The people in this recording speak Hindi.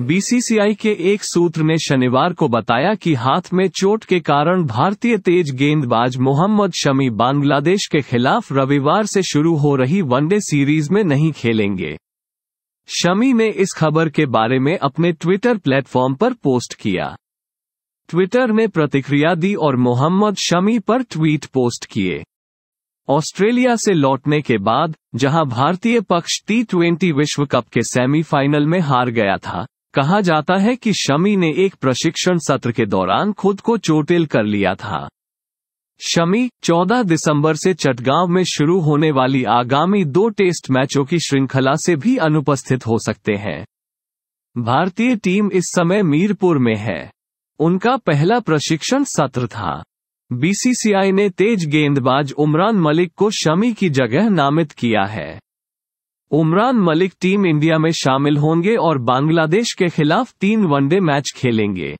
बीसीसीआई के एक सूत्र ने शनिवार को बताया कि हाथ में चोट के कारण भारतीय तेज गेंदबाज मोहम्मद शमी बांग्लादेश के खिलाफ रविवार से शुरू हो रही वनडे सीरीज में नहीं खेलेंगे शमी ने इस खबर के बारे में अपने ट्विटर प्लेटफॉर्म पर पोस्ट किया ट्विटर ने प्रतिक्रिया दी और मोहम्मद शमी पर ट्वीट पोस्ट किए ऑस्ट्रेलिया से लौटने के बाद जहां भारतीय पक्ष टी ट्वेंटी विश्व कप के सेमीफाइनल में हार गया था कहा जाता है कि शमी ने एक प्रशिक्षण सत्र के दौरान खुद को चोटिल कर लिया था शमी 14 दिसंबर से चटगांव में शुरू होने वाली आगामी दो टेस्ट मैचों की श्रृंखला से भी अनुपस्थित हो सकते हैं भारतीय टीम इस समय मीरपुर में है उनका पहला प्रशिक्षण सत्र था बीसीसीआई ने तेज गेंदबाज उमरान मलिक को शमी की जगह नामित किया है उमरान मलिक टीम इंडिया में शामिल होंगे और बांग्लादेश के खिलाफ तीन वनडे मैच खेलेंगे